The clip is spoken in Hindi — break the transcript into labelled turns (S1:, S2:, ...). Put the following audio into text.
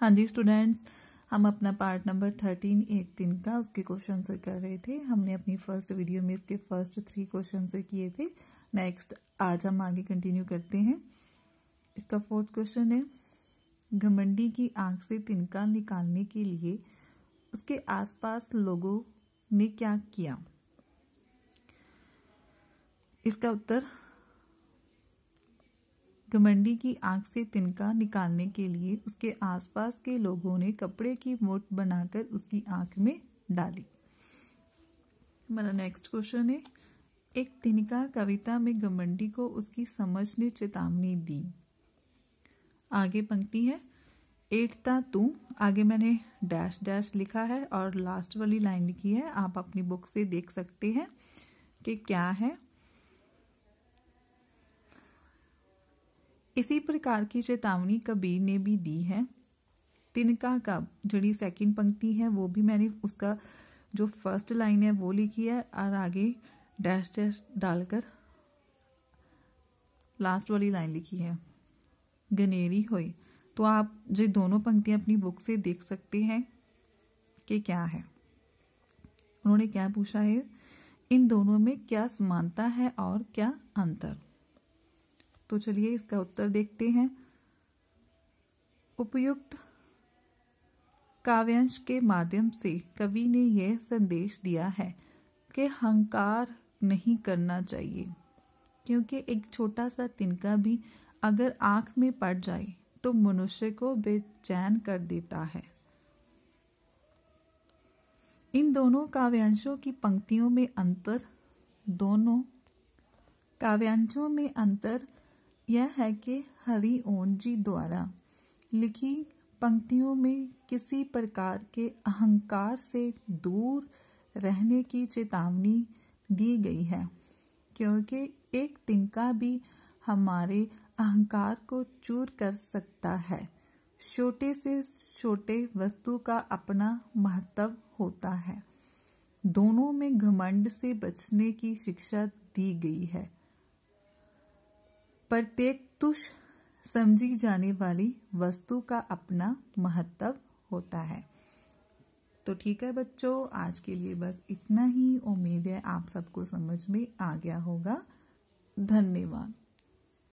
S1: हाँ जी स्टूडेंट्स हम अपना पार्ट नंबर थर्टीन एट तीन का उसके क्वेश्चन से कर रहे थे हमने अपनी फर्स्ट वीडियो में इसके फर्स्ट थ्री क्वेश्चन से किए थे नेक्स्ट आज हम आगे कंटिन्यू करते हैं इसका फोर्थ क्वेश्चन है घमंडी की आंख से तिनका निकालने के लिए उसके आसपास लोगों ने क्या किया इसका उत्तर घमंडी की आंख से तिनका निकालने के लिए उसके आसपास के लोगों ने कपड़े की मोट बनाकर उसकी आंख में डाली मेरा नेक्स्ट क्वेश्चन है एक तिनका कविता में घमंडी को उसकी समझ ने चेतावनी दी आगे पंक्ति है एटता तू आगे मैंने डैश डैश लिखा है और लास्ट वाली लाइन लिखी है आप अपनी बुक से देख सकते हैं कि क्या है इसी प्रकार की चेतावनी कबीर ने भी दी है तिनका का जड़ी सेकंड पंक्ति है वो भी मैंने उसका जो फर्स्ट लाइन है वो लिखी है और आगे डैश डैश डालकर लास्ट वाली लाइन लिखी है गनेरी हो तो आप जो दोनों पंक्तियां अपनी बुक से देख सकते हैं कि क्या है उन्होंने क्या पूछा है इन दोनों में क्या समानता है और क्या अंतर तो चलिए इसका उत्तर देखते हैं उपयुक्त काव्यांश के माध्यम से कवि ने यह संदेश दिया है कि हंकार नहीं करना चाहिए क्योंकि एक छोटा सा तिनका भी अगर आंख में पड़ जाए तो मनुष्य को बेचैन कर देता है इन दोनों काव्यांशों की पंक्तियों में अंतर दोनों काव्यांशों में अंतर यह है कि हरि ओन जी द्वारा लिखी पंक्तियों में किसी प्रकार के अहंकार से दूर रहने की चेतावनी दी गई है क्योंकि एक तिनका भी हमारे अहंकार को चूर कर सकता है छोटे से छोटे वस्तु का अपना महत्व होता है दोनों में घमंड से बचने की शिक्षा दी गई है प्रत्येक तुष समझी जाने वाली वस्तु का अपना महत्व होता है तो ठीक है बच्चों आज के लिए बस इतना ही उम्मीद है आप सबको समझ में आ गया होगा धन्यवाद